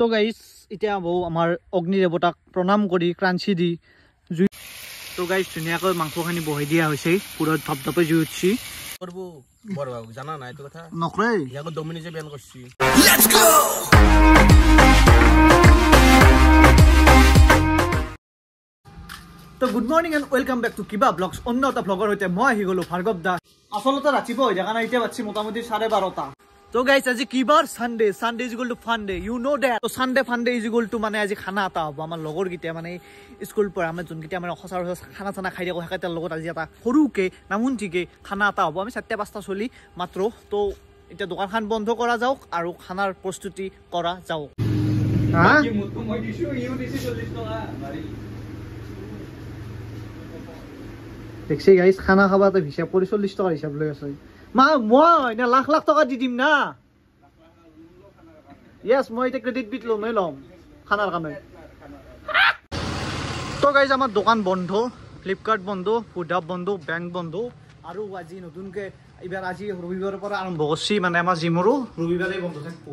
তো গাইজ এতিয়া বৌ আমাৰ অগ্নিদেৱতাক প্ৰণাম কৰি ক্ৰাঞ্চি দি জুই তো গাইজ ধুনীয়াকৈ মাংসখিনি বহাই দিয়া হৈছে পুৰ ধপধপে জুই উঠছি গুড মই আহি গলো ভাৰ্গৱ দাস আচলতে ৰাতিপুৱা হৈ থকা নাই মোটামুটি চাৰে বাৰটা তো গাইছ আজি কি বাৰ Sunday Sunday is equal to funday you know' that Sunday funday is equal to মানে আজি খানা এটা হ'ব আমাৰ লগৰ কেইটা মানে স্কুলৰ পৰা আমাৰ যোনকেইটা মানে সঁচা খানা চানা খাই থাকোঁ সেইকেইটাৰ লগত আজি এটা সৰুকৈ নামোন ঠিকে খানা এটা হ'ব আমি চাৰিটা পাঁচটা চলি মাত্ৰ তো এতিয়া দোকানখন বন্ধ কৰা যাওক আৰু খানাৰ প্ৰস্তুতি কৰা যাওক দেখিছে গাইছ খানা খাবাতে হিচাপ কৰি চল্লিছ টকাৰ হিচাপ লৈ আছে মা মই না লাখ লাখ টকা দি দিম না ইয়াস মই এতিয়া ক্ৰেডিট বিট লোন মই ল'ম খানাৰ কাৰণে তো গাইজ আমাৰ দোকান বন্ধ ফ্লিপকাৰ্ট বন্ধ ফুডাপ বন্ধ বেংক বন্ধ আৰু আজি নতুনকৈ এইবাৰ আজি ৰবিবাৰৰ পৰা আৰম্ভ কৰিছে মানে আমাৰ জিমৰো ৰবিবাৰে বন্ধ থাকিব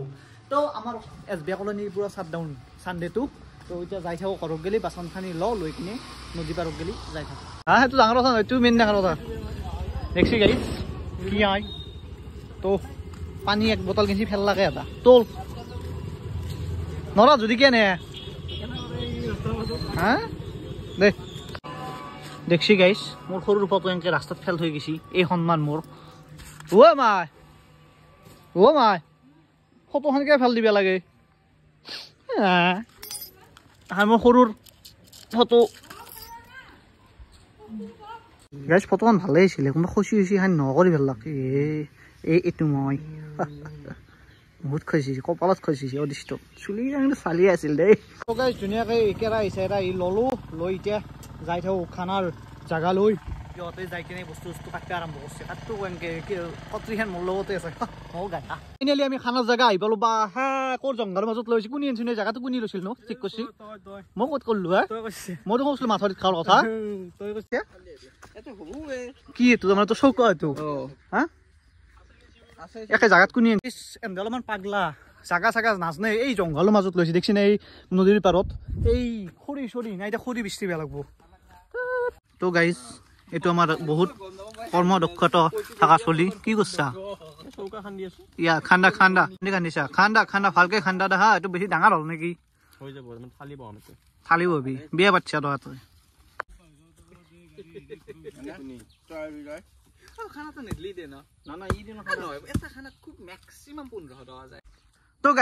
তো আমাৰ এছ বি আই কলনীৰ পৰা শ্বাটডাউন চানডে'টো তো এতিয়া যাই থাকো ঘৰক গেলি বাচন খানি লওঁ লৈ কিনে নদী পাৰক গেলি যাই থাকোঁ হা সেইটো ডাঙৰ কথা নহয় এইটো মেইন ডাঙৰ কথা নেক্সি গাইজ কি আই তো পানি এক বোতল গেছি এটা তোল নৰা যদি কেনে হে দে দেখছি গাইছ মোৰ সৰুৰ ফটো এনেকৈ ৰাস্তাত ফেল থৈ গেছি এই সন্মান মোৰ ও মাই ও মাই ফটো সেনকে ফেল দিব লাগে মোৰ সৰুৰ ফটো গাইজ ফটোখন ভালেই আছিলে কোনোবা খচি উচি খাই নকৰি ভাল লাগে এ এই এইটো মই বহুত খচিছে কপালত খচিছে অদৃষ্ট চুলি চালি আছিল দেই গাছ ধুনীয়াকৈ একেৰাহ হৈছে এৰা ল'লো লৈ এতিয়া যাই থাকোঁ খানাৰ লৈ সিহঁতে যাই কিনে বস্তু বস্তু কাটিব আৰম্ভ কৰিছে কাটটো এনেকৈ কত্ৰিখন মোৰ লগতে আছে ময়ো আমি খানাৰ জেগা আহি পালোঁ বা হা ক'ৰ জংঘলৰ মাজত লৈছোঁ কোনি আনিছোঁ জেগাটো কোনি লৈছিল ন ঠিক কৈছি মই ক'ত কৰিলোঁ হা মই দেখোন কৈছিলোঁ মাছৰ খাৱাৰ কথা কি এইটো তাৰমানে তোৰ চৌকা এইটো হা একে জাগাত কোনি এন্দলমান পাগলা জাগা চাগা নাজনে এই জংঘলৰ মাজত লৈছি দেখছি এই নদীৰ পাৰত এই খৰি চৰি নাই এতিয়া খৰি বেছি বেয়া লাগব তো গাইছ এইটো আমাৰ বহুত কৰ্মদক্ষতা থকা চলি কি কৰিছা ইয়া খান্দা খান্দা কেনে কান্দিছা খান্দা খান্দা ভালকে খান্দা দেহা এইটো বেছি ডাঙৰ হ'ল নেকি থালিব হবি বিয়া পাতিছা তই তই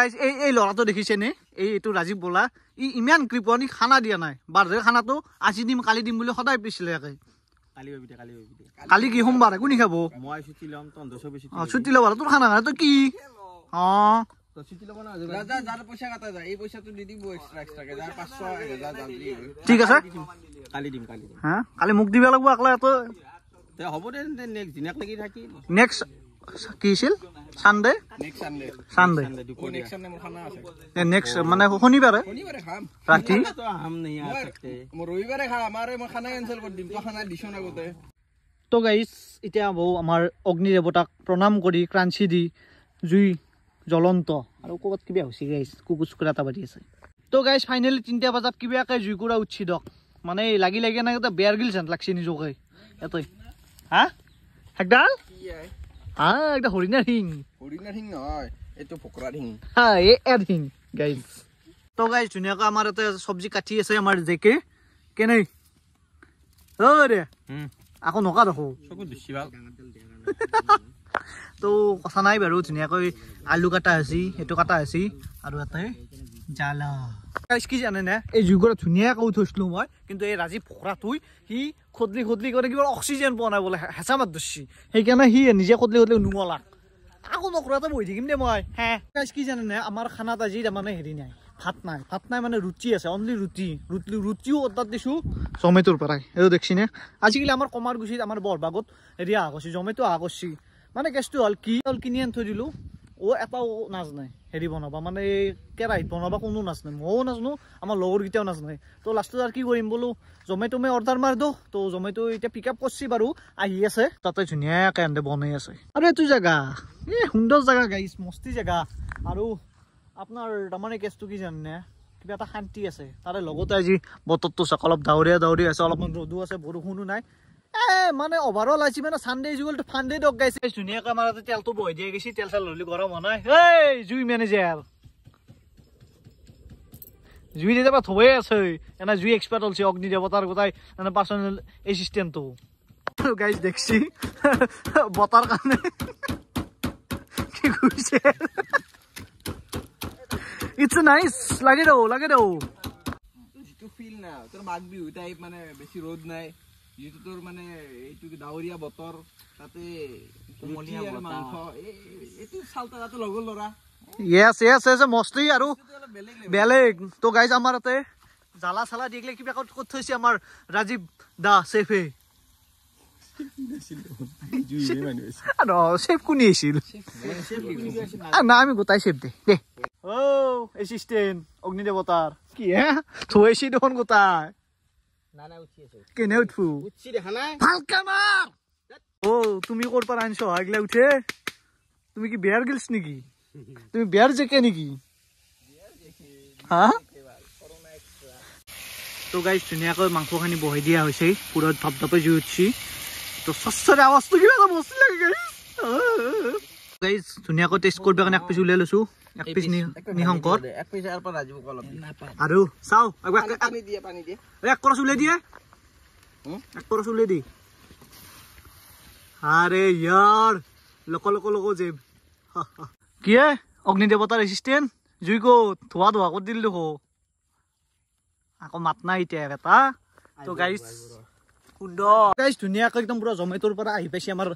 এই ল'ৰাটো দেখিছেনে এইটো ৰাজীৱ বোলা ই ইমান কৃপণী খানা দিয়া নাই বাৰ্থডে খানাটো আজি দিম কালি দিম বুলি সদায় পিছিলে কালি কি সোমবাৰ কোনি খাব ছুটি ল'ব তোৰ খানা খানা তই কি ঠিক আছে মোক দিব লাগিব কিছিল সানডে সানডে গাইজ এতিয়া বৌ আমাৰ প্ৰণাম কৰি ক্ৰাঞ্চি দি জুই জ্বলন্ত আৰু ক'ৰবাত কিবা হৈছে গাইজ কুকুৰ এটা বাঢ়ি আছে তো গাইছ ফাইনেলি তিনিটা বজাত কিবাকৈ জুই কুৰা উঠছি দক মানে লাগি লাগি এনেকৈ বেয়াৰ গিল যেন লাগছে নিজকে হা একডাল এটা হরিণার হিং হরিণার হিং নয় এটা ফকরার হিং হ্যাঁ এ এর হিং গাইস তো গাইস ধুনিয়াকে আমার এটা সবজি কাটি আছে আমার জেকে কেনে ওরে হুম আকো নকা দেখো সকু দিছি ভাল তো কথা নাই বাৰু ধুনীয়াকৈ আলু কাটা হৈছে এইটো কাটা হৈছে আৰু এটা জালা কি জানে না এই যুগৰ ধুনীয়াকৈ থৈছিলো মই কিন্তু এই ৰাজীৱ ফকৰা থৈ সি খুদলি খুদলি কৰে কিবা অক্সিজেন পোৱা নাই বোলে হেঁচা মাত ধৰছি সেইকাৰণে সি নিজে খুদলি খুদলি নোৱালাক কাকো নকৰো বহি থাকিম দে মই হেচ কি জানে নে আমাৰ খানাত আজি তাৰমানে হেৰি নাই ভাত নাই ভাত নাই মানে ৰুটি আছে অনলি ৰুটি ৰুটি ৰুটিও অৰ্ডাৰ দিছোঁ জমেটোৰ পৰাই সেইটো দেখিছিনে আজিকালি আমাৰ কমাৰ গুচি আমাৰ বৰভাগত হেৰি আহা কৰিছে জমেটো আহা কৰিছে মানে কেচটো হ'ল কি হ'ল কিনি আনি থৈ দিলোঁ ও এটাও নাই হেৰি বনাবা মানে কেৰাহীত বনাবা কোনো নাজানে ময়ো নাজানো আমাৰ লগৰকেইটাও নাজানে তো লাষ্টত আৰু কি কৰিম বোলো জমেটোমে অৰ্ডাৰ মাৰি দিওঁ তো জমেটো এতিয়া পিক আপ কৰিছে বাৰু আহি আছে তাতে ধুনীয়াকৈ আনন্দ বনাই আছে আৰু এইটো জেগা এই সুন্দৰ জেগা গাইজ মস্তি জেগা আৰু আপোনাৰ তাৰমানে কেছটো কি জানে কিবা এটা শান্তি আছে তাৰে লগতে আজি বতৰটো চাওক অলপ ডাৱৰীয়া ডাৱৰীয়া আছে অলপমান ৰ'দো আছে বৰষুণো নাই মানে ওভারঅল আছি মানে সানডে জুয়েল তো ফান্ডে ডক গাইছে ধুনিয়া ক্যামেরাতে তেল তো বই দিয়ে গেছি তেল সাল হলি গরম হনাই এই জুই ম্যানেজার জুই দিতে পা থবই আছে এনা জুই এক্সপার্ট হলছে অগ্নি দেবতার গতাই মানে পার্সোনাল অ্যাসিস্ট্যান্ট তো গাইস দেখছি বতার কানে কি কইছে ইটস নাইস লাগে দাও লাগে দাও ফিল না তোর মাগবি হই টাইপ মানে বেশি রোদ নাই যিটো মানে এইটো ডাৱৰীয়া বতৰ তাতে কোমলীয়া মাংস এইটো চাল তাতে লগৰ লৰা ইয়েছ ইয়েছ ইয়েছ মস্তি আৰু বেলেগ তো গাইজ আমাৰ তাতে জালা চালা দি কিবা ক'ত ক'ত থৈছে আমাৰ ৰাজীৱ দা চেফে চেফ কোনে আছিল না আমি গোটাই চেফ দে দে অ' oh, এচিষ্টেণ্ট অগ্নিদেৱতাৰ কি হে থৈছে দেখোন গোটাই কেনে উঠো ও তুমি কৰ পৰা আনিছ আগলা উঠে তুমি কি বেয়াৰ গিলছ নেকি তুমি বেয়াৰ জেকে নেকি হা তো গাইজ ধুনীয়াকৈ মাংসখিনি বহাই দিয়া হৈছে পুৰত ভাপ ধপে জুই উঠছি তো স্বচ্ছৰ আৱাজটো কিবা এটা বস্তু লাগে গাইজ ধুনীয়াকৈ টেষ্ট কৰিবৰ কাৰণে এক পিছ ওলাই লৈছোঁ কিয়ে অগ্নিদেৱতাৰ এচিষ্টেণ্ট জুই কত ধোৱা ধোৱা কত দিলো হ আকৌ মাত নাই এতিয়া এটা তো গাইজ শুদ্ধ গাইজ ধুনীয়াকৈ একদম পুৰা জমেটোৰ পৰা আহি পাইছে আমাৰ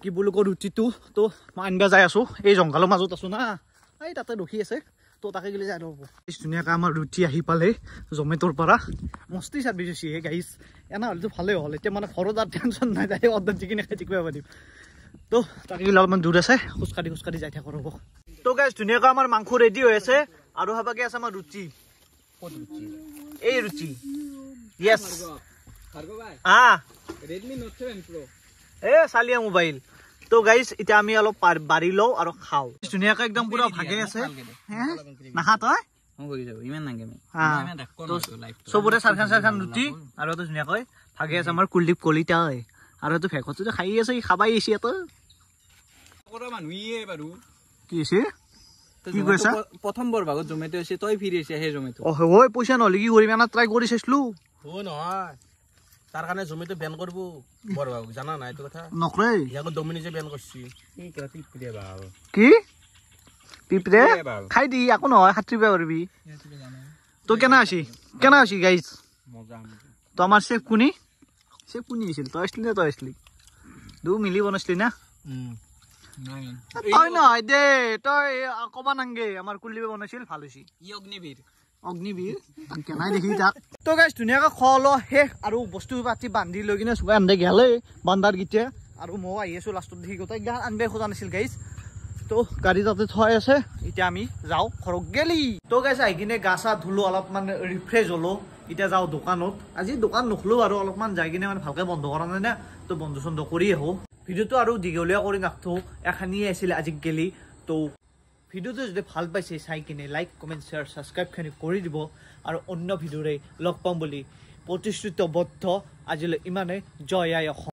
কি বুলি কওঁ ৰুটিটো তো মই আনিব যাই আছো এই জংঘালৰ মাজত আছো না এই তাতে ৰখি আছে তো তাকে গ'লে যাই ৰ'ব বেছ ধুনীয়াকৈ আমাৰ ৰুটি আহি পালে জমেটোৰ পৰা মস্তি চাৰ্ভিছ হৈছে হে গাইজ এনে হ'লেতো ভালেই হ'ল এতিয়া মানে ঘৰত আৰু টেনশ্যন নাই যায় অৰ্ডাৰ যিকিনি খাই থাকিব পাৰিম তো তাকে গ'লে অলপমান দূৰ আছে খোজকাঢ়ি খোজকাঢ়ি যাই থাকোঁ ৰ'ব তো গাইজ ধুনীয়াকৈ আমাৰ মাংস ৰেডি হৈ আছে আৰু হাবাকে আছে আমাৰ ৰুটি এই ৰুটি য়েছ হা ৰেডমি নোট ছেভেন প্ৰ' এ চালিয়া মোবাইল তো গাইজ এটা আমি অলপ বাড়ি লও আর খাও ধুনিয়াকে একদম পুরো ভাগে আছে নাহাত সবরে সারখান সারখান রুটি আর তো ধুনিয়াকে ভাগে আছে আমার কুলদীপ কলিতায় আর তো ফেকত তো খাই আছে খাবাই আছে এত মানুহে বাৰু কি হৈছে প্ৰথম বৰ ভাগত জমেটো আছে তই ফিৰি আহিছে সেই জমেটো অ হয় পইচা নহ'লে কি কৰিম এনে ট্ৰাই কৰি চাইছিলো অ নহয় তার কারণে জমিতে ব্যান করবো বড় জানা না কথা নকরে ইয়াকে করছি কি পিপরে খাই দি আকো নয় হাতি বে করবি তো কেন আসি কেন আসি গাইস তো আমার সে কুনি সে কুনি ছিল তো আসলি তো আসলি দু মিলি বনাসলি না তই নহয় দে তই কবা নাঙ্গে আমার কুলিবে বনাইছিল ভাল হৈছি ই অগ্নিবীৰ ভিডিঅ'টো আৰু দীঘলীয়া কৰি নাথো এখনিয়ে আছিলে আজি গেলি তো ভিডিওটো যদি ভাল পাইছে চাই কিনে লাইক কমেণ্ট শ্বেয়াৰ ছাবস্ক্ৰাইবখিনি কৰি দিব আৰু অন্য ভিডিঅ'ৰে লগ পাম বুলি প্ৰতিশ্ৰুতবদ্ধ আজিলৈ ইমানেই জয় আই অসম